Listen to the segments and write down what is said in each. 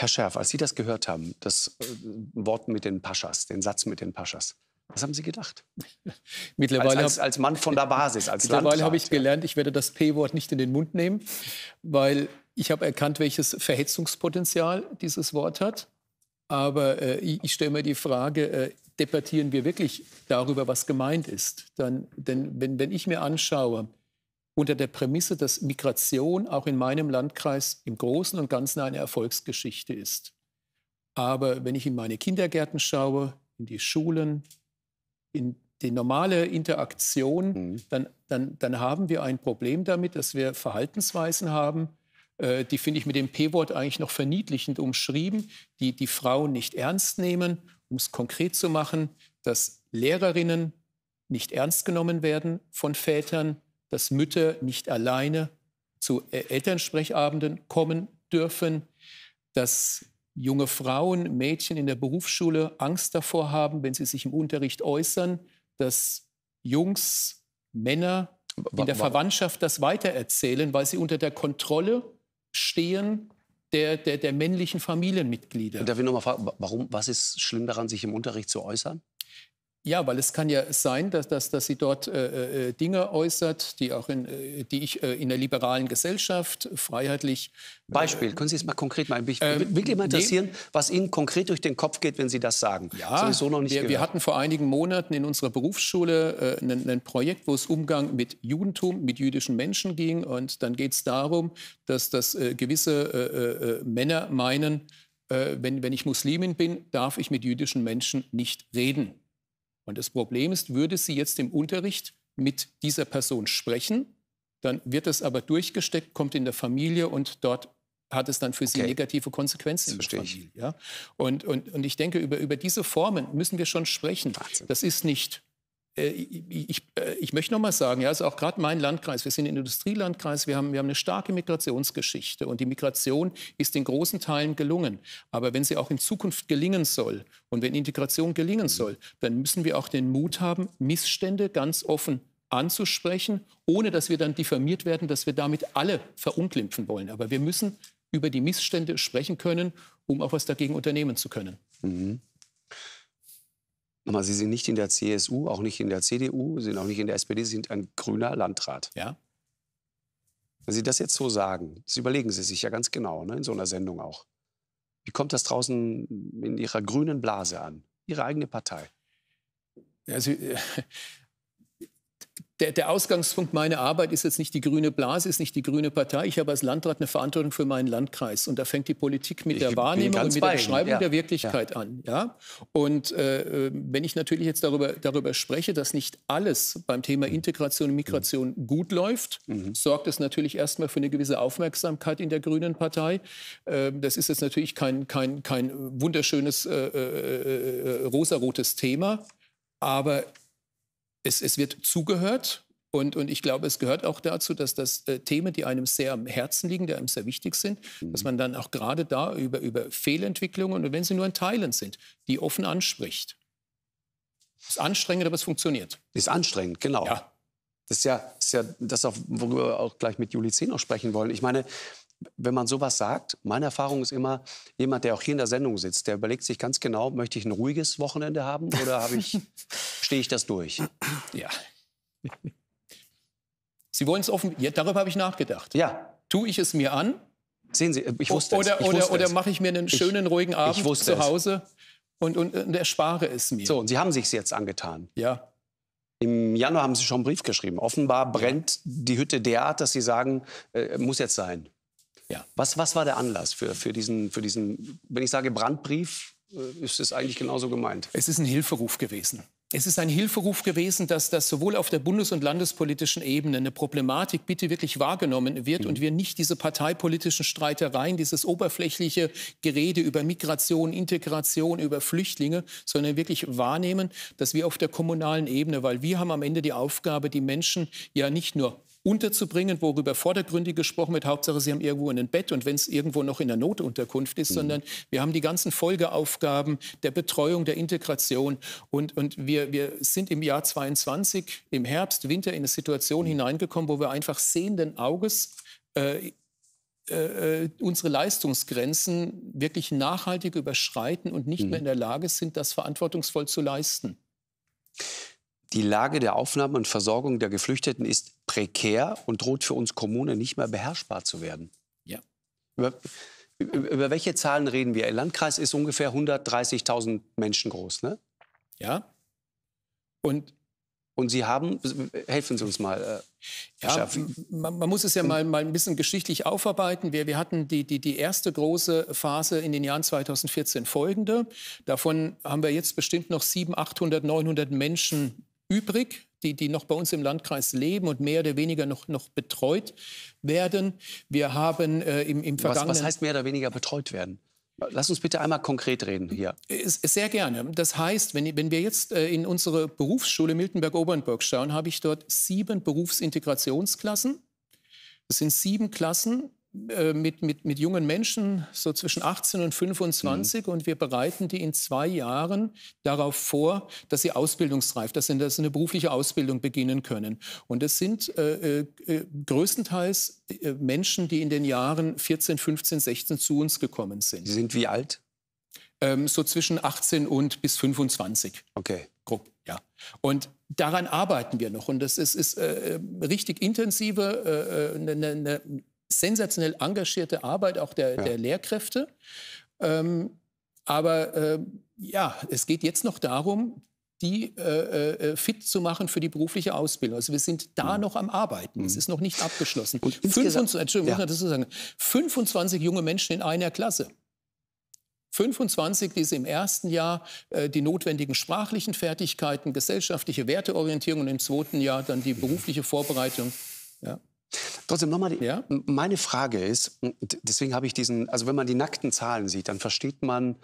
Herr Schärf, als Sie das gehört haben, das äh, Wort mit den Paschas, den Satz mit den Paschas, was haben Sie gedacht? mittlerweile als, als, als, Mann von der Basis, als Mittlerweile habe ich gelernt, ich werde das P-Wort nicht in den Mund nehmen, weil ich habe erkannt, welches Verhetzungspotenzial dieses Wort hat. Aber äh, ich, ich stelle mir die Frage, äh, debattieren wir wirklich darüber, was gemeint ist? Dann, denn wenn, wenn ich mir anschaue, unter der Prämisse, dass Migration auch in meinem Landkreis im Großen und Ganzen eine Erfolgsgeschichte ist. Aber wenn ich in meine Kindergärten schaue, in die Schulen, in die normale Interaktion, mhm. dann, dann, dann haben wir ein Problem damit, dass wir Verhaltensweisen haben, äh, die finde ich mit dem P-Wort eigentlich noch verniedlichend umschrieben, die die Frauen nicht ernst nehmen, um es konkret zu machen, dass Lehrerinnen nicht ernst genommen werden von Vätern, dass Mütter nicht alleine zu e- Elternsprechabenden kommen dürfen, dass junge Frauen, Mädchen in der Berufsschule Angst davor haben, wenn sie sich im Unterricht äußern, dass Jungs, Männer in der Verwandtschaft das weitererzählen, weil sie unter der Kontrolle stehen der, der, der männlichen Familienmitglieder. Darf ich noch mal fragen, warum, was ist schlimm daran, sich im Unterricht zu äußern? Ja, weil es kann ja sein, dass, dass, dass sie dort äh, äh, äh, Dinge äußert, die, auch in, äh, die ich äh, in der liberalen Gesellschaft freiheitlich. Äh, Beispiel, können Sie es mal konkret machen? Mich ähm, wirklich mal interessieren, nee. was Ihnen konkret durch den Kopf geht, wenn Sie das sagen. Ja, das so wir, wir, hatten vor einigen Monaten in unserer Berufsschule ein Projekt, wo es Umgang mit Judentum, mit jüdischen Menschen ging. Und dann geht es darum, dass, dass gewisse Männer meinen, wenn, wenn ich Muslimin bin, darf ich mit jüdischen Menschen nicht reden. Und das Problem ist, würde sie jetzt im Unterricht mit dieser Person sprechen, dann wird es aber durchgesteckt, kommt in der Familie und dort hat es dann für okay. sie negative Konsequenzen das in der Familie. Ja? Und, und, und ich denke, über, über diese Formen müssen wir schon sprechen. Wahnsinn. Das ist nicht äh, ich, äh, ich möchte noch mal sagen, ja, also auch gerade mein Landkreis, wir sind ein Industrielandkreis, wir haben, wir haben eine starke Migrationsgeschichte und die Migration ist in großen Teilen gelungen. Aber wenn sie auch in Zukunft gelingen soll und wenn Integration gelingen mhm. soll, dann müssen wir auch den Mut haben, Missstände ganz offen anzusprechen, ohne dass wir dann diffamiert werden, dass wir damit alle verunglimpfen wollen. Aber wir müssen über die Missstände sprechen können, um auch was dagegen unternehmen zu können. Mhm. Nochmal, Sie sind nicht in der CSU, auch nicht in der CDU, Sie sind auch nicht in der SPD, Sie sind ein grüner Landrat. Ja. Wenn Sie das jetzt so sagen, das überlegen Sie sich ja ganz genau, ne, in so einer Sendung auch. Wie kommt das draußen in Ihrer grünen Blase an? Ihre eigene Partei? Also, äh, der, der, Ausgangspunkt meiner Arbeit ist jetzt nicht die grüne Blase, ist nicht die grüne Partei. Ich habe als Landrat eine Verantwortung für meinen Landkreis. Und da fängt die Politik mit ich der Wahrnehmung und mit der Beschreibung ja. der Wirklichkeit ja. an. Ja? Und äh, wenn ich natürlich jetzt darüber, darüber spreche, dass nicht alles beim Thema mhm. Integration und Migration mhm. gut läuft, mhm. sorgt es natürlich erstmal für eine gewisse Aufmerksamkeit in der grünen Partei. Äh, das ist jetzt natürlich kein, kein, kein wunderschönes äh, äh, äh, äh rosarotes Thema. Aber es, es wird zugehört. Und, und ich glaube, es gehört auch dazu, dass das äh, Themen, die einem sehr am Herzen liegen, die einem sehr wichtig sind, mhm. dass man dann auch gerade da über, über Fehlentwicklungen und wenn sie nur in Teilen sind, die offen anspricht. Ist anstrengend, aber es funktioniert. Ist anstrengend, genau. Ja. Das ist ja, ist ja das, auch, worüber wir auch gleich mit Juli Zehn noch sprechen wollen. Ich meine, wenn man sowas sagt, meine Erfahrung ist immer, jemand, der auch hier in der Sendung sitzt, der überlegt sich ganz genau, möchte ich ein ruhiges Wochenende haben oder habe ich, stehe ich das durch? Ja. Sie wollen es offen, ja, darüber habe ich nachgedacht. Ja. Tue ich es mir an? Sehen Sie, äh, ich wusste oder, es. Ich wusste oder, oder mache ich mir einen schönen, ich, ruhigen Abend zu Hause und, und, und erspare es mir? So, und Sie haben sich es jetzt angetan. Ja. Im Januar haben Sie schon einen Brief geschrieben. Offenbar brennt die Hütte derart, dass Sie sagen, äh, muss jetzt sein. Ja. Was, was war der Anlass für, für, diesen, für diesen, wenn ich sage Brandbrief, äh, ist es eigentlich genauso gemeint? Es ist ein Hilferuf gewesen. Es ist ein Hilferuf gewesen, dass das sowohl auf der bundes- und landespolitischen Ebene eine Problematik bitte wirklich wahrgenommen wird mhm. und wir nicht diese parteipolitischen Streitereien, dieses oberflächliche Gerede über Migration, Integration, über Flüchtlinge, sondern wirklich wahrnehmen, dass wir auf der kommunalen Ebene, weil wir haben am Ende die Aufgabe, die Menschen ja nicht nur unterzubringen, worüber vordergründig gesprochen wird. Hauptsache, sie haben irgendwo ein Bett und wenn es irgendwo noch in der Notunterkunft ist, mhm. sondern wir haben die ganzen Folgeaufgaben der Betreuung, der Integration und, und wir, wir sind im Jahr 22, im Herbst, Winter in eine Situation mhm. hineingekommen, wo wir einfach sehenden Auges äh, äh, äh, unsere Leistungsgrenzen wirklich nachhaltig überschreiten und nicht mhm. mehr in der Lage sind, das verantwortungsvoll zu leisten. Die Lage der Aufnahme und Versorgung der Geflüchteten ist prekär und droht für uns Kommunen nicht mehr beherrschbar zu werden. Ja. Über, über welche Zahlen reden wir? Der Landkreis ist ungefähr 130.000 Menschen groß, ne? Ja. Und und Sie haben, helfen Sie uns mal. Äh, ja, man, man, muss es ja mal, mal ein bisschen geschichtlich aufarbeiten. Wir, wir hatten die, die, die erste große Phase in den Jahren 2014 folgende. Davon haben wir jetzt bestimmt noch 700, 800, 900 Menschen übrig die, die noch bei uns im Landkreis leben und mehr oder weniger noch, noch betreut werden. Wir haben äh, im, im vergangenen... Was, was heißt mehr oder weniger betreut werden? Lass uns bitte einmal konkret reden hier. Sehr gerne. Das heißt, wenn, wenn wir jetzt äh, in unsere Berufsschule Miltenberg-Obernburg schauen, habe ich dort sieben Berufsintegrationsklassen. Das sind sieben Klassen, äh, mit, mit, mit jungen Menschen, so zwischen 18 und 25. Mhm. Und wir bereiten die in zwei Jahren darauf vor, dass sie ausbildungsreif, dass sie, dass sie eine berufliche Ausbildung beginnen können. Und das sind äh, äh, größtenteils äh, Menschen, die in den Jahren 14, 15, 16 zu uns gekommen sind. Sie sind wie alt? Ähm, so zwischen 18 und bis 25. Okay. Grob, ja. Und daran arbeiten wir noch. Und das ist, ist äh, äh richtig intensive, äh, ne, ne, ne sensationell engagierte Arbeit auch der, ja. der Lehrkräfte. Ähm, aber äh, ja, es geht jetzt noch darum, die äh, äh, äh, fit zu machen für die berufliche Ausbildung. Also wir sind da mhm. noch am Arbeiten. Es mhm. ist noch nicht abgeschlossen. Und 25, Entschuldigung, ja. muss sagen. 25 junge Menschen in einer Klasse. 25, die sie im ersten Jahr äh, die notwendigen sprachlichen Fertigkeiten, gesellschaftliche Werteorientierung und im zweiten Jahr dann die berufliche Vorbereitung. Ja. Trotzdem nochmal, ja? meine Frage ist, deswegen habe ich diesen, also wenn man die nackten Zahlen sieht, dann versteht man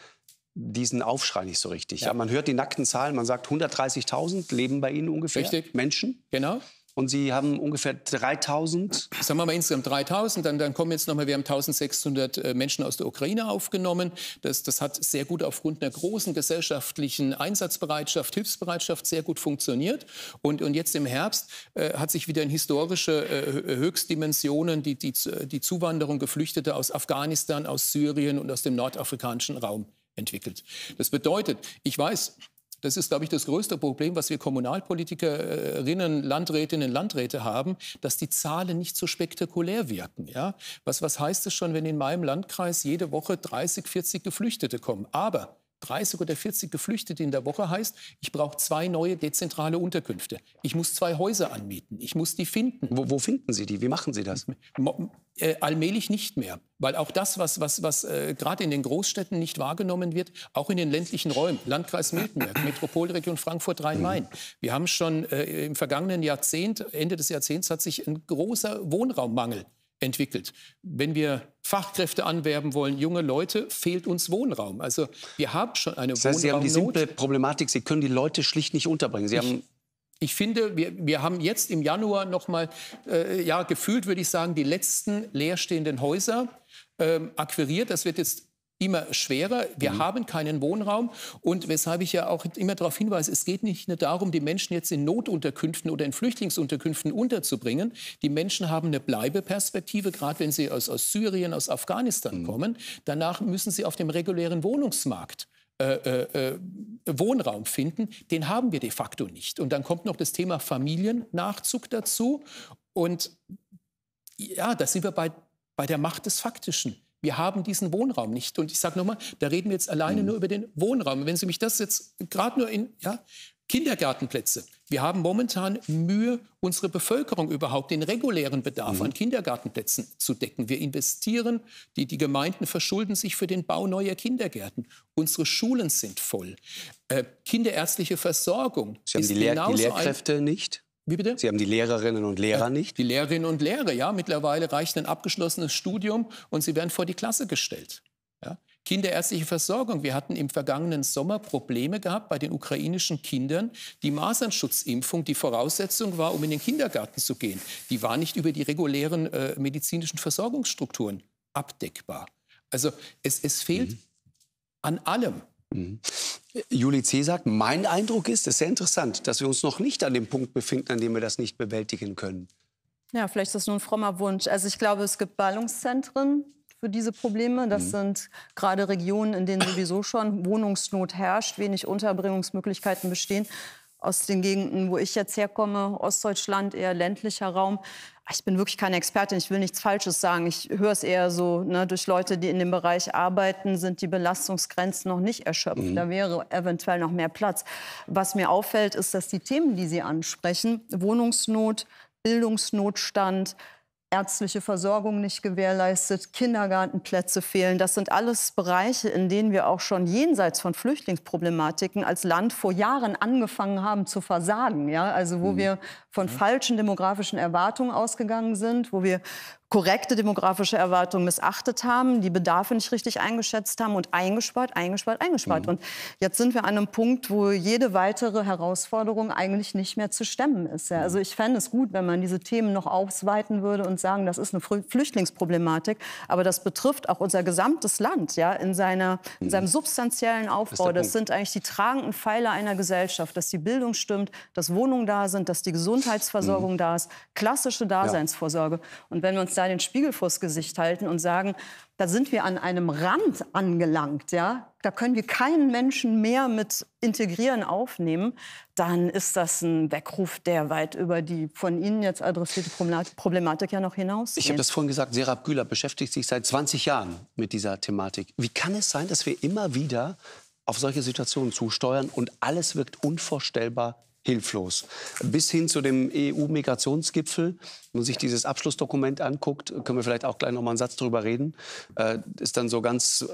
diesen Aufschrei nicht so richtig. Ja. ja man hört die nackten Zahlen, man sagt 130.000 leben bei Ihnen ungefähr. Richtig. Menschen. Genau. Und Sie haben ungefähr 3000? Sagen wir mal insgesamt 3000. Dann, dann kommen jetzt nochmal, wir haben 1600 äh, Menschen aus der Ukraine aufgenommen. Das, das hat sehr gut aufgrund einer großen gesellschaftlichen Einsatzbereitschaft, Hilfsbereitschaft sehr gut funktioniert. Und, und jetzt im Herbst äh, hat sich wieder in historische äh, äh Höchstdimensionen die, die, die Zuwanderung Geflüchteter aus Afghanistan, aus Syrien und aus dem nordafrikanischen Raum entwickelt. Das bedeutet, ich weiß, das ist, glaube ich, das größte Problem, was wir Kommunalpolitikerinnen, Landrätinnen, Landräte haben, dass die Zahlen nicht so spektakulär wirken. Ja? Was, was heißt es schon, wenn in meinem Landkreis jede Woche 30, 40 Geflüchtete kommen? Aber 30 oder 40 Geflüchtete in der Woche heißt, ich brauche zwei neue dezentrale Unterkünfte. Ich muss zwei Häuser anmieten. Ich muss die finden. Wo, wo finden Sie die? Wie machen Sie das? Äh, allmählich nicht mehr. Weil auch das, was, was, was äh, gerade in den Großstädten nicht wahrgenommen wird, auch in den ländlichen Räumen, Landkreis Miltenberg, Metropolregion Frankfurt-Rhein-Main. Mhm. Wir haben schon äh, im vergangenen Jahrzehnt, Ende des Jahrzehnts, hat sich ein großer Wohnraummangel entwickelt. Wenn wir Fachkräfte anwerben wollen, junge Leute, fehlt uns Wohnraum. Also wir haben schon eine das heißt, Wohnraumnot. Sie haben die simple Problematik, Sie können die Leute schlicht nicht unterbringen. Sie ich, haben ich finde, wir, wir haben jetzt im Januar noch mal, äh, ja, gefühlt würde ich sagen, die letzten leerstehenden Häuser ähm, akquiriert. Das wird jetzt immer schwerer. Wir mhm. haben keinen Wohnraum. Und weshalb ich ja auch immer darauf hinweise, es geht nicht nur darum, die Menschen jetzt in Notunterkünften oder in Flüchtlingsunterkünften unterzubringen. Die Menschen haben eine Bleibeperspektive, gerade wenn sie aus, aus Syrien, aus Afghanistan mhm. kommen. Danach müssen sie auf dem regulären Wohnungsmarkt äh, äh, äh Wohnraum finden, den haben wir de facto nicht. Und dann kommt noch das Thema Familiennachzug dazu. Und ja, da sind wir bei, bei der Macht des Faktischen. Wir haben diesen Wohnraum nicht. Und ich sage nochmal, da reden wir jetzt alleine mhm. nur über den Wohnraum. Wenn Sie mich das jetzt gerade nur in ja, Kindergartenplätze. Wir haben momentan Mühe, unsere Bevölkerung überhaupt den regulären Bedarf mhm. an Kindergartenplätzen zu decken. Wir investieren, die, die Gemeinden verschulden sich für den Bau neuer Kindergärten. Unsere Schulen sind voll. Äh, kinderärztliche Versorgung. Sie haben die, Lehr die Lehrkräfte nicht? Wie bitte? Sie haben die Lehrerinnen und Lehrer nicht? Die Lehrerinnen und Lehrer, ja. Mittlerweile reicht ein abgeschlossenes Studium und sie werden vor die Klasse gestellt. Ja? Kinderärztliche Versorgung. Wir hatten im vergangenen Sommer Probleme gehabt bei den ukrainischen Kindern. Die Masernschutzimpfung, die Voraussetzung war, um in den Kindergarten zu gehen, die war nicht über die regulären äh, medizinischen Versorgungsstrukturen abdeckbar. Also es, es fehlt mhm. an allem. Mhm. Juli C. sagt, mein Eindruck ist, es ist sehr interessant, dass wir uns noch nicht an dem Punkt befinden, an dem wir das nicht bewältigen können. Ja, vielleicht ist das nur ein frommer Wunsch. Also ich glaube, es gibt Ballungszentren für diese Probleme. Das mhm. sind gerade Regionen, in denen sowieso schon Wohnungsnot herrscht, wenig Unterbringungsmöglichkeiten bestehen aus den Gegenden, wo ich jetzt herkomme, Ostdeutschland, eher ländlicher Raum. Ah, ich bin wirklich keine Expertin, ich will nichts Falsches sagen. Ich höre es eher so, ne, durch Leute, die in dem Bereich arbeiten, sind die Belastungsgrenzen noch nicht erschöpft. Mhm. Da wäre eventuell noch mehr Platz. Was mir auffällt, ist, dass die Themen, die Sie ansprechen, Wohnungsnot, Bildungsnotstand, ärztliche Versorgung nicht gewährleistet, Kindergartenplätze fehlen. Das sind alles Bereiche, in denen wir auch schon jenseits von Flüchtlingsproblematiken als Land vor Jahren angefangen haben zu versagen. Ja? Also wo mhm. wir von mhm. falschen demografischen Erwartungen ausgegangen sind, wo wir korrekte demografische Erwartungen missachtet haben, die Bedarfe nicht richtig eingeschätzt haben und eingespart, eingespart, eingespart. Mhm. Und jetzt sind wir an einem Punkt, wo jede weitere Herausforderung eigentlich nicht mehr zu stemmen ist. Ja. Mhm. Also ich fände es gut, wenn man diese Themen noch ausweiten würde und sagen, das ist eine Flüchtlingsproblematik, aber das betrifft auch unser gesamtes Land ja, in, seiner, in seinem mhm. substanziellen Aufbau. Das, das sind eigentlich die tragenden Pfeiler einer Gesellschaft, dass die Bildung stimmt, dass Wohnungen da sind, dass die Gesundheitsversorgung mhm. da ist, klassische Daseinsvorsorge. Und wenn wir uns da den Spiegel vors Gesicht halten und sagen, da sind wir an einem Rand angelangt, ja, da können wir keinen Menschen mehr mit integrieren aufnehmen, dann ist das ein Weckruf, der weit über die von Ihnen jetzt adressierte Problematik ja noch hinaus. Ich habe das vorhin gesagt, Serap Güler beschäftigt sich seit 20 Jahren mit dieser Thematik. Wie kann es sein, dass wir immer wieder auf solche Situationen zusteuern und alles wirkt unvorstellbar hilflos. Bis hin zu dem EU-Migrationsgipfel, wenn man sich dieses Abschlussdokument anguckt, können wir vielleicht auch gleich noch mal einen Satz drüber reden, äh, ist dann so ganz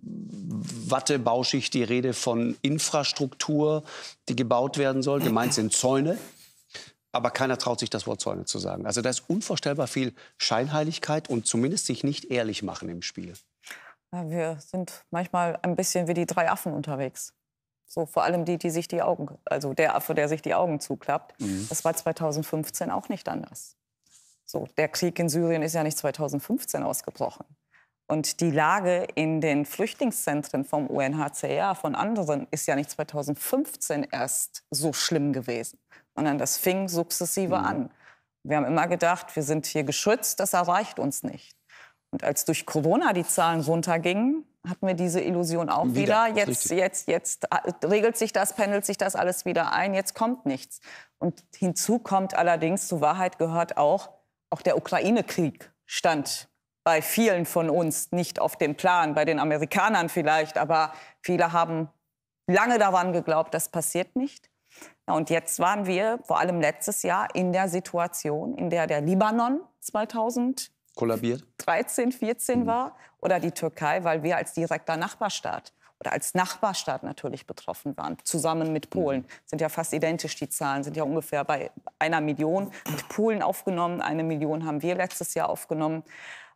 wattebauschig die Rede von Infrastruktur, die gebaut werden soll. Gemeint sind Zäune. Aber keiner traut sich, das Wort Zäune zu sagen. Also da ist unvorstellbar viel Scheinheiligkeit und zumindest sich nicht ehrlich machen im Spiel. wir sind manchmal ein bisschen wie die drei Affen unterwegs. So vor allem die, die sich die Augen, also der Affe, der sich die Augen zuklappt. Mhm. Das war 2015 auch nicht anders. So, der Krieg in Syrien ist ja nicht 2015 ausgebrochen. Und die Lage in den Flüchtlingszentren vom UNHCR, von anderen, ist ja nicht 2015 erst so schlimm gewesen, sondern das fing sukzessive mhm. an. Wir haben immer gedacht, wir sind hier geschützt, das erreicht uns nicht. Und als durch Corona die Zahlen runtergingen, hatten wir diese Illusion auch wieder. wieder. Jetzt, jetzt, jetzt äh, regelt sich das, pendelt sich das alles wieder ein. Jetzt kommt nichts. Und hinzu kommt allerdings, zur Wahrheit gehört auch, auch der Ukraine-Krieg stand bei vielen von uns nicht auf dem Plan, bei den Amerikanern vielleicht, aber viele haben lange daran geglaubt, das passiert nicht. Und jetzt waren wir vor allem letztes Jahr in der Situation, in der der Libanon 2000 kollabiert? 13, 14 hm. war oder die Türkei, weil wir als direkter Nachbarstaat oder als Nachbarstaat natürlich betroffen waren, zusammen mit hm. Polen. Sind ja fast identisch die Zahlen, sind ja ungefähr bei einer Million mit Polen aufgenommen. Eine Million haben wir letztes Jahr aufgenommen.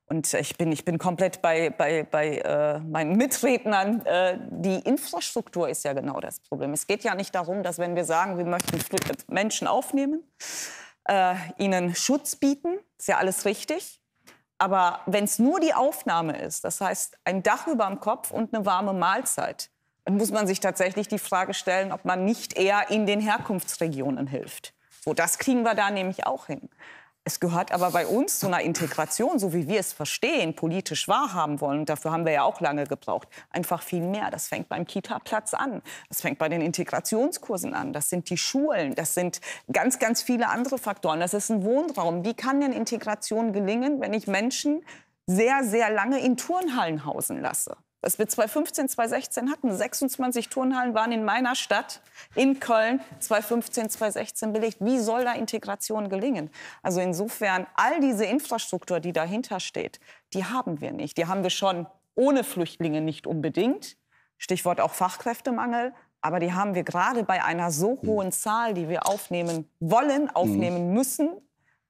Und ich bin, ich bin komplett bei, bei, bei äh, meinen Mitrednern. Äh, die Infrastruktur ist ja genau das Problem. Es geht ja nicht darum, dass wenn wir sagen, wir möchten Menschen aufnehmen, äh, ihnen Schutz bieten, ist ja alles richtig. Aber wenn es nur die Aufnahme ist, das heißt ein Dach über dem Kopf und eine warme Mahlzeit, dann muss man sich tatsächlich die Frage stellen, ob man nicht eher in den Herkunftsregionen hilft. So, das kriegen wir da nämlich auch hin. Es gehört aber bei uns zu einer Integration, so wie wir es verstehen, politisch wahrhaben wollen. Und dafür haben wir ja auch lange gebraucht. Einfach viel mehr. Das fängt beim Kita-Platz an. Das fängt bei den Integrationskursen an. Das sind die Schulen. Das sind ganz, ganz viele andere Faktoren. Das ist ein Wohnraum. Wie kann denn Integration gelingen, wenn ich Menschen sehr, sehr lange in Turnhallen hausen lasse? was wir 2015, 2016 hatten. 26 Turnhallen waren in meiner Stadt, in Köln, 2015, 2016 belegt. Wie soll da Integration gelingen? Also insofern, all diese Infrastruktur, die dahinter steht, die haben wir nicht. Die haben wir schon ohne Flüchtlinge nicht unbedingt. Stichwort auch Fachkräftemangel. Aber die haben wir gerade bei einer so mhm. hohen Zahl, die wir aufnehmen wollen, aufnehmen mhm. müssen,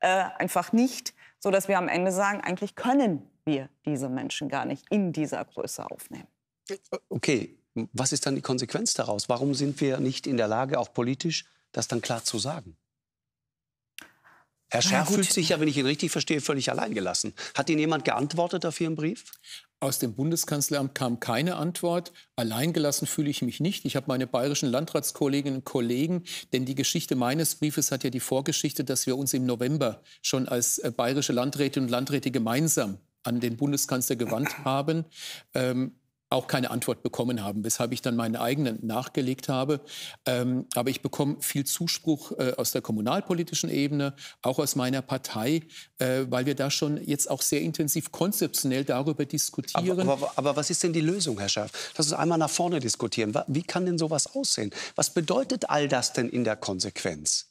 äh, einfach nicht, sodass wir am Ende sagen, eigentlich können wir diese Menschen gar nicht in dieser Größe aufnehmen. Okay, was ist dann die Konsequenz daraus? Warum sind wir nicht in der Lage, auch politisch, das dann klar zu sagen? Herr Scher fühlt sich ja, wenn ich ihn richtig verstehe, völlig alleingelassen. Hat Ihnen jemand geantwortet auf Ihren Brief? Aus dem Bundeskanzleramt kam keine Antwort. Alleingelassen fühle ich mich nicht. Ich habe meine bayerischen Landratskolleginnen und Kollegen, denn die Geschichte meines Briefes hat ja die Vorgeschichte, dass wir uns im November schon als äh, bayerische Landräte und Landräte gemeinsam an den Bundeskanzler gewandt haben, ähm, auch keine Antwort bekommen haben, weshalb ich dann meinen eigenen nachgelegt habe. Ähm, aber ich bekomme viel Zuspruch äh, aus der kommunalpolitischen Ebene, auch aus meiner Partei, äh, weil wir da schon jetzt auch sehr intensiv konzeptionell darüber diskutieren. Aber, aber, aber was ist denn die Lösung, Herr Schärf? Lass uns einmal nach vorne diskutieren. Wie kann denn sowas aussehen? Was bedeutet all das denn in der Konsequenz?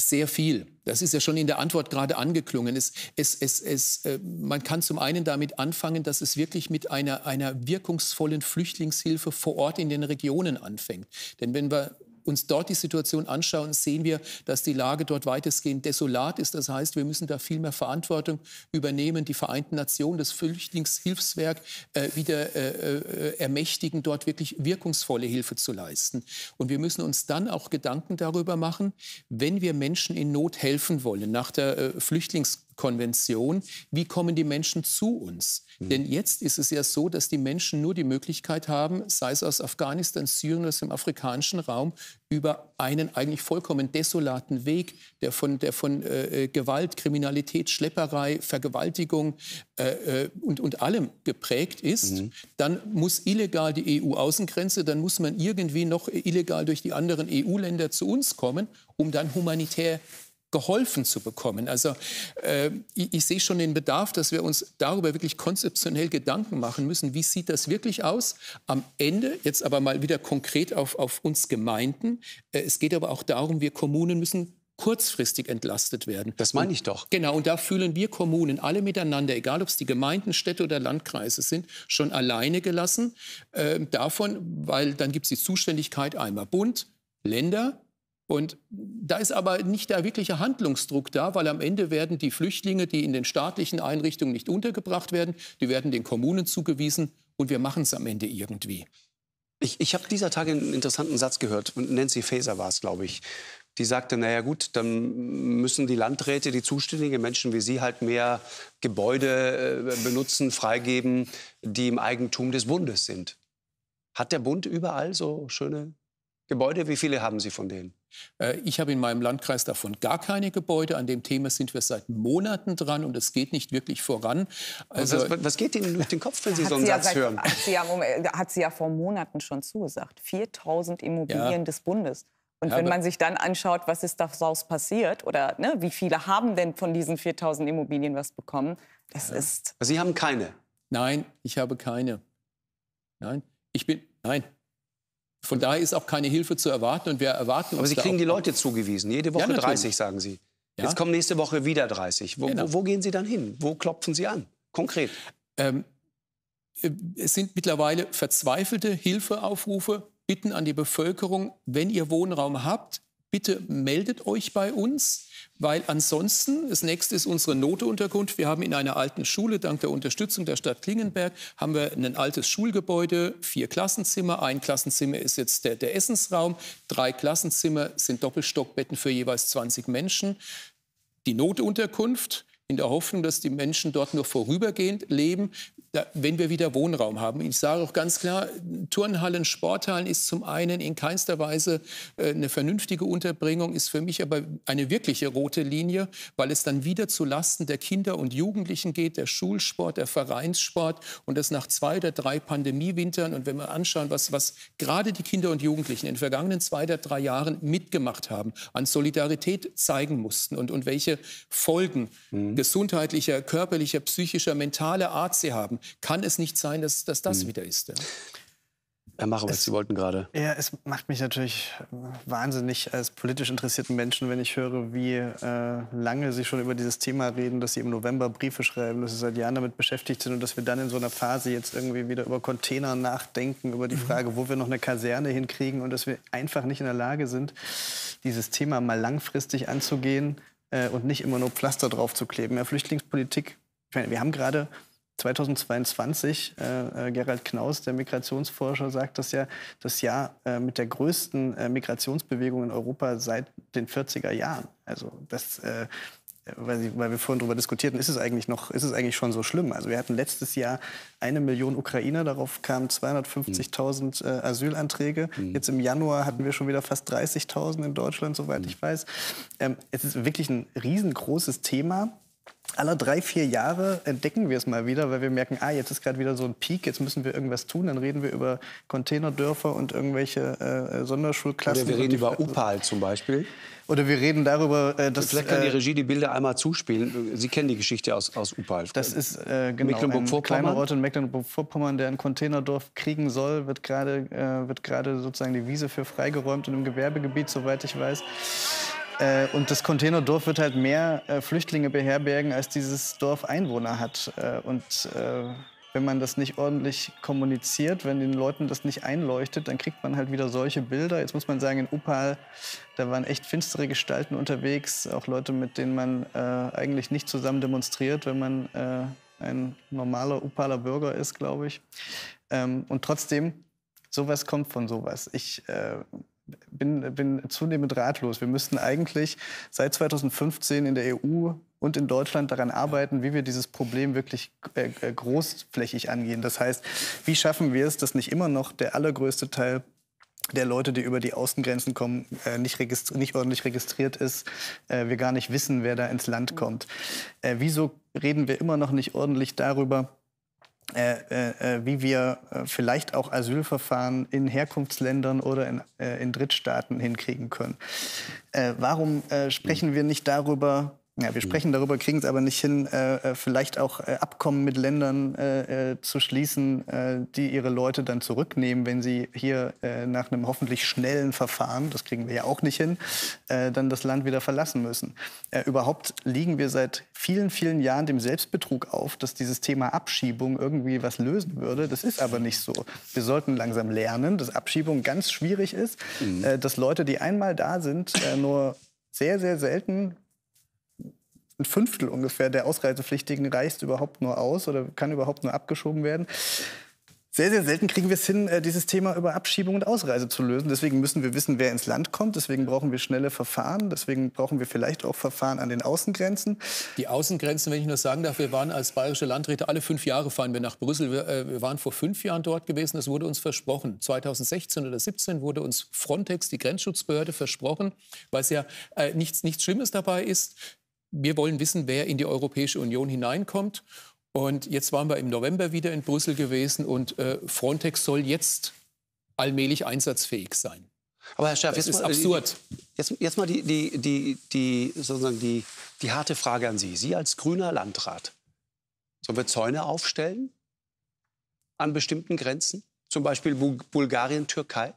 sehr viel. Das ist ja schon in der Antwort gerade angeklungen. Es, es, es, es, äh, man kann zum einen damit anfangen, dass es wirklich mit einer, einer wirkungsvollen Flüchtlingshilfe vor Ort in den Regionen anfängt. Denn wenn wir uns dort die Situation anschauen, sehen wir, dass die Lage dort weitestgehend desolat ist. Das heißt, wir müssen da viel mehr Verantwortung übernehmen, die Vereinten Nationen, das Flüchtlingshilfswerk äh, wieder äh, äh ermächtigen, dort wirklich wirkungsvolle Hilfe zu leisten. Und wir müssen uns dann auch Gedanken darüber machen, wenn wir Menschen in Not helfen wollen, nach der äh, Flüchtlings Konvention, wie kommen die Menschen zu uns? Mhm. Denn jetzt ist es ja so, dass die Menschen nur die Möglichkeit haben, sei es aus Afghanistan, Syrien oder aus dem afrikanischen Raum, über einen eigentlich vollkommen desolaten Weg, der von, der von äh, äh Gewalt, Kriminalität, Schlepperei, Vergewaltigung äh, äh, und, und allem geprägt ist. Mhm. Dann muss illegal die EU-Außengrenze, dann muss man irgendwie noch illegal durch die anderen EU-Länder zu uns kommen, um dann humanitär geholfen zu bekommen. Also äh, ich, ich, sehe schon den Bedarf, dass wir uns darüber wirklich konzeptionell Gedanken machen müssen, wie sieht das wirklich aus. Am Ende, jetzt aber mal wieder konkret auf, auf uns Gemeinden, äh, es geht aber auch darum, wir Kommunen müssen kurzfristig entlastet werden. Das meine ich doch. Genau, und da fühlen wir Kommunen alle miteinander, egal ob es die Gemeinden, Städte oder Landkreise sind, schon alleine gelassen äh, davon, weil dann gibt es die Zuständigkeit einmal Bund, Länder, und da ist aber nicht der wirkliche Handlungsdruck da, weil am Ende werden die Flüchtlinge, die in den staatlichen Einrichtungen nicht untergebracht werden, die werden den Kommunen zugewiesen und wir machen es am Ende irgendwie. Ich, ich habe dieser Tage einen interessanten Satz gehört. Nancy Faeser war es, glaube ich. Die sagte, na ja gut, dann müssen die Landräte, die zuständigen Menschen wie Sie halt mehr Gebäude äh, benutzen, freigeben, die im Eigentum des Bundes sind. Hat der Bund überall so schöne Gebäude? Wie viele haben Sie von denen? Äh, ich habe in meinem Landkreis davon gar keine Gebäude. An dem Thema sind wir seit Monaten dran und es geht nicht wirklich voran. Also was, was, geht Ihnen durch den Kopf, wenn Sie so einen Satz ja seit, hören? Hat sie, ja, hat sie, ja, vor Monaten schon zugesagt. 4000 Immobilien ja. des Bundes. Und wenn man sich dann anschaut, was ist daraus passiert oder ne, wie viele haben denn von diesen 4000 Immobilien was bekommen, das ist. Sie haben keine? Nein, ich habe keine. Nein, ich bin. Nein, von daher ist auch keine Hilfe zu erwarten und wir erwarten Aber Sie kriegen die Leute zugewiesen, jede Woche ja, 30, sagen Sie. Ja. Jetzt kommen nächste Woche wieder 30. Wo, genau. wo, wo, gehen Sie dann hin? Wo klopfen Sie an? Konkret. Ähm, äh, es sind mittlerweile verzweifelte Hilfeaufrufe, Bitten an die Bevölkerung, wenn ihr Wohnraum habt, bitte meldet euch bei uns, weil ansonsten, das nächste ist unsere Noteunterkunft. Wir haben in einer alten Schule, dank der Unterstützung der Stadt Klingenberg, haben wir ein altes Schulgebäude, vier Klassenzimmer. Ein Klassenzimmer ist jetzt der, der Essensraum, drei Klassenzimmer sind Doppelstockbetten für jeweils 20 Menschen. Die Notunterkunft, in der Hoffnung, dass die Menschen dort nur vorübergehend leben, wenn wir wieder Wohnraum haben. Ich sage auch ganz klar, Turnhallen, Sporthallen ist zum einen in keinster Weise äh, eine vernünftige Unterbringung, ist für mich aber eine wirkliche rote Linie, weil es dann wieder zu Lasten der Kinder und Jugendlichen geht, der Schulsport, der Vereinssport und das nach zwei oder drei Pandemiewintern. Und wenn wir anschauen, was, was gerade die Kinder und Jugendlichen in den vergangenen zwei oder drei Jahren mitgemacht haben, an Solidarität zeigen mussten und, und welche Folgen mhm gesundheitlicher, körperlicher, psychischer, mentaler Art sie haben, kann es nicht sein, dass, dass das mhm. wieder ist. Ja? Herr Marowitz, Sie wollten gerade. Ja, es macht mich natürlich äh, wahnsinnig als politisch interessierten Menschen, wenn ich höre, wie äh, lange Sie schon über dieses Thema reden, dass Sie im November Briefe schreiben, dass Sie seit Jahren damit beschäftigt sind und dass wir dann in so einer Phase jetzt irgendwie wieder über Container nachdenken, über die mhm. Frage, wo wir noch eine Kaserne hinkriegen und dass wir einfach nicht in der Lage sind, dieses Thema mal langfristig anzugehen äh, und nicht immer nur Pflaster drauf zu kleben. Ja, Flüchtlingspolitik, meine, wir haben gerade 2022, äh, äh, Gerald Knaus, der Migrationsforscher, sagt, dass ja das Jahr äh, mit der größten äh, Migrationsbewegung in Europa seit den 40er Jahren. Also das äh, weil, weil wir vorhin darüber diskutierten, ist es eigentlich noch, ist es eigentlich schon so schlimm? Also wir hatten letztes Jahr eine Million Ukrainer, darauf kamen 250.000 mhm. äh, Asylanträge. Mhm. Jetzt im Januar hatten wir schon wieder fast 30.000 in Deutschland, soweit mhm. ich weiß. Ähm, es ist wirklich ein riesengroßes Thema alle drei, vier Jahre entdecken wir es mal wieder, weil wir merken, ah, jetzt ist gerade wieder so ein Peak, jetzt müssen wir irgendwas tun. Dann reden wir über Containerdörfer und irgendwelche äh, äh Sonderschulklassen. Oder wir reden über Upal zum Beispiel. Oder wir reden darüber, äh, dass... Vielleicht kann die äh, Regie die Bilder einmal zuspielen. Sie kennen die Geschichte aus, aus Upal. Das ist äh, genau ein kleiner Ort in Mecklenburg-Vorpommern, der ein Containerdorf kriegen soll, wird gerade äh, sozusagen die Wiese für freigeräumt in einem Gewerbegebiet, soweit ich weiß. Äh, und das Containerdorf wird halt mehr äh, Flüchtlinge beherbergen, als dieses Dorf Einwohner hat. Äh, und äh, wenn man das nicht ordentlich kommuniziert, wenn den Leuten das nicht einleuchtet, dann kriegt man halt wieder solche Bilder. Jetzt muss man sagen, in Upal, da waren echt finstere Gestalten unterwegs, auch Leute, mit denen man äh, eigentlich nicht zusammen demonstriert, wenn man äh, ein normaler Upaler Bürger ist, glaube ich. Ähm, und trotzdem, sowas kommt von sowas. Ich bin, bin zunehmend ratlos. Wir müssten eigentlich seit 2015 in der EU und in Deutschland daran arbeiten, wie wir dieses Problem wirklich äh, äh, großflächig angehen. Das heißt, wie schaffen wir es, dass nicht immer noch der allergrößte Teil der Leute, die über die Außengrenzen kommen, äh, nicht, nicht, ordentlich registriert ist, äh, wir gar nicht wissen, wer da ins Land kommt. wieso reden wir immer noch nicht ordentlich darüber, äh, äh, äh, wie wir äh, vielleicht auch Asylverfahren in Herkunftsländern oder in, in Drittstaaten hinkriegen können. warum sprechen wir nicht darüber, ja, wir hm. sprechen darüber, kriegen es aber nicht hin, äh, äh vielleicht auch äh, Abkommen mit Ländern äh, äh zu schließen, äh, die ihre Leute dann zurücknehmen, wenn sie hier nach einem hoffentlich schnellen Verfahren, das kriegen wir ja auch nicht hin, dann das Land wieder verlassen müssen. überhaupt liegen wir seit vielen, vielen Jahren dem Selbstbetrug auf, dass dieses Thema Abschiebung irgendwie was lösen würde. Das ist aber nicht so. Wir sollten langsam lernen, dass Abschiebung ganz schwierig ist, mhm. dass Leute, die einmal da sind, nur sehr, sehr selten ein Fünftel ungefähr der Ausreisepflichtigen reist überhaupt nur aus oder kann überhaupt nur abgeschoben werden. Sehr, sehr selten kriegen wir es hin, äh, dieses Thema über Abschiebung und Ausreise zu lösen. Deswegen müssen wir wissen, wer ins Land kommt. Deswegen brauchen wir schnelle Verfahren. Deswegen brauchen wir vielleicht auch Verfahren an den Außengrenzen. Die Außengrenzen, wenn ich nur sagen darf, wir waren als bayerische Landräte alle fünf Jahre fahren wir nach Brüssel. Wir, äh, wir waren vor fünf Jahren dort gewesen. Das wurde uns versprochen. 2016 oder 2017 wurde uns Frontex, die Grenzschutzbehörde, versprochen, weil es ja äh, nichts, nichts Schlimmes dabei ist wir wollen wissen, wer in die Europäische Union hineinkommt. Und jetzt waren wir im November wieder in Brüssel gewesen und äh, Frontex soll jetzt allmählich einsatzfähig sein. Aber Herr Scherf, das jetzt ist mal, äh, absurd. Jetzt, jetzt mal die, die, die, die, sozusagen die, die harte Frage an Sie. Sie als grüner Landrat, sollen wir Zäune aufstellen an bestimmten Grenzen? Zum Beispiel Bulgarien, Türkei?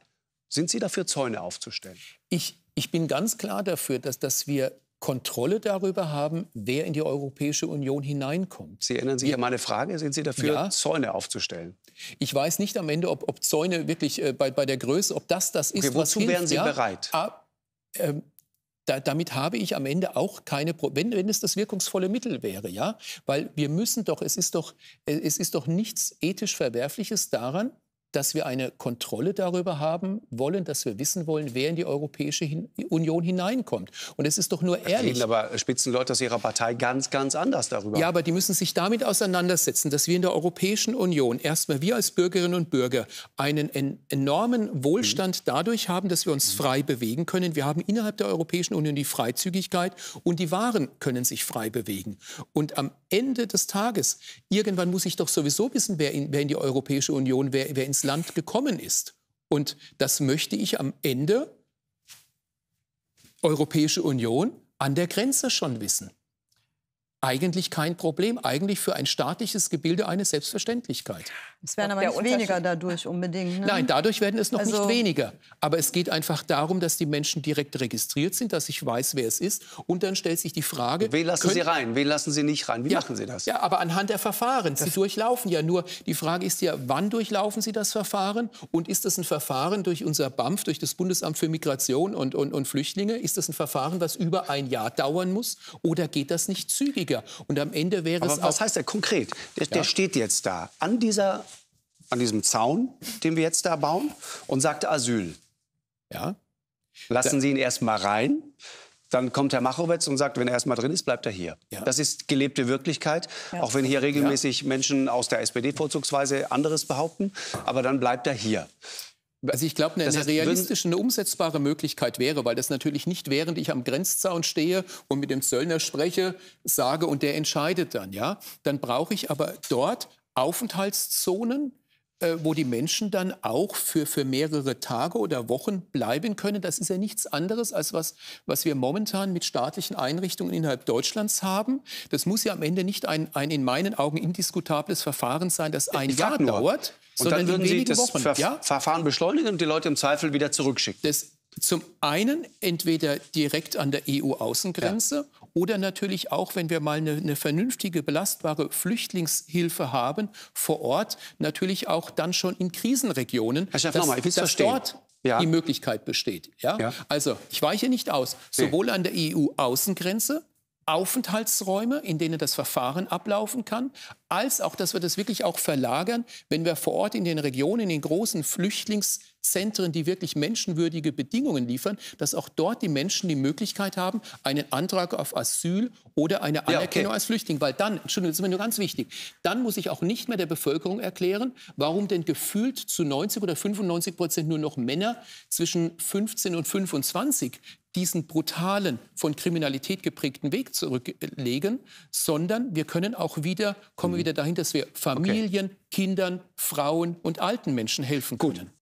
Sind Sie dafür, Zäune aufzustellen? Ich, ich bin ganz klar dafür, dass, dass wir Kontrolle darüber haben, wer in die Europäische Union hineinkommt. Sie erinnern sich Wir, an meine Frage. Sind Sie dafür, ja, Zäune aufzustellen? Ich weiß nicht am Ende, ob, ob Zäune wirklich äh, bei, bei der Größe, ob das das ist, okay, wozu wären Sie ja, bereit? Ab, ah, äh, da, damit habe ich am Ende auch keine, Probleme, wenn, wenn es das wirkungsvolle Mittel wäre, ja, weil wir müssen doch, es ist doch, es ist doch nichts ethisch Verwerfliches daran, dass wir eine Kontrolle darüber haben wollen, dass wir wissen wollen, wer in die Europäische Union hineinkommt. Und es ist doch nur ehrlich. Reden aber Spitzenleute aus ihrer Partei ganz, ganz anders darüber. Ja, aber die müssen sich damit auseinandersetzen, dass wir in der Europäischen Union erstmal wir als Bürgerinnen und Bürger einen en enormen Wohlstand mhm. dadurch haben, dass wir uns mhm. frei bewegen können. Wir haben innerhalb der Europäischen Union die Freizügigkeit und die Waren können sich frei bewegen. Und am Ende des Tages, irgendwann muss ich doch sowieso wissen, wer in, wer in die Europäische Union, wer, wer ins Land gekommen ist. Und das möchte ich am Ende Europäische Union an der Grenze schon wissen. Eigentlich kein Problem, eigentlich für ein staatliches Gebilde eine Selbstverständlichkeit. Es werden aber nicht weniger dadurch unbedingt. Ne? Nein, dadurch werden es noch also nicht weniger. Aber es geht einfach darum, dass die Menschen direkt registriert sind, dass ich weiß, wer es ist. Und dann stellt sich die Frage. Wen lassen können, Sie rein? Wen lassen Sie nicht rein? Wie ja, machen Sie das? Ja, aber anhand der Verfahren. Sie das durchlaufen ja nur. Die Frage ist ja, wann durchlaufen Sie das Verfahren? Und ist das ein Verfahren durch unser BAMF, durch das Bundesamt für Migration und, und, und Flüchtlinge? Ist das ein Verfahren, was über ein Jahr dauern muss? Oder geht das nicht zügiger? Und am Ende wäre aber es. Was heißt er konkret? Der, ja. der steht jetzt da. An dieser an diesem Zaun, den wir jetzt da bauen, und sagt Asyl. Ja. Lassen Sie ihn erst mal rein. Dann kommt Herr Machowitz und sagt, wenn er erst mal drin ist, bleibt er hier. Ja. Das ist gelebte Wirklichkeit, ja. auch wenn hier regelmäßig ja. Menschen aus der SPD vorzugsweise anderes behaupten. Aber dann bleibt er hier. Also ich glaube, eine, eine realistische, eine umsetzbare Möglichkeit wäre, weil das natürlich nicht, während ich am Grenzzaun stehe und mit dem Zöllner spreche, sage und der entscheidet dann, ja. Dann brauche ich aber dort Aufenthaltszonen, äh, wo die Menschen dann auch für, für mehrere Tage oder Wochen bleiben können. Das ist ja nichts anderes, als was, was wir momentan mit staatlichen Einrichtungen innerhalb Deutschlands haben. Das muss ja am Ende nicht ein, ein in meinen Augen indiskutables Verfahren sein, das ein ich Jahr dauert. Und sondern dann würden Sie das Wochen, Ver ja? Verfahren beschleunigen und die Leute im Zweifel wieder zurückschicken. Das zum einen entweder direkt an der EU-Außengrenze ja. Oder natürlich auch, wenn wir mal eine, eine vernünftige, belastbare Flüchtlingshilfe haben vor Ort, natürlich auch dann schon in Krisenregionen, Herr Chef, dass, mal, ich dass verstehen. dort ja. die Möglichkeit besteht. Ja? ja? Also ich weiche nicht aus, sowohl an der EU-Außengrenze, Aufenthaltsräume, in denen das Verfahren ablaufen kann, als auch, dass wir das wirklich auch verlagern, wenn wir vor Ort in den Regionen, in den großen Flüchtlings- Zentren, die wirklich menschenwürdige Bedingungen liefern, dass auch dort die Menschen die Möglichkeit haben, einen Antrag auf Asyl oder eine Anerkennung ja, okay. als Flüchtling. Weil dann, Entschuldigung, das ist mir nur ganz wichtig, dann muss ich auch nicht mehr der Bevölkerung erklären, warum denn gefühlt zu 90 oder 95 Prozent nur noch Männer zwischen 15 und 25 diesen brutalen, von Kriminalität geprägten Weg zurücklegen, sondern wir können auch wieder, kommen mhm. wieder dahin, dass wir Familien, okay. Kindern, Frauen und alten Menschen helfen Gut. können.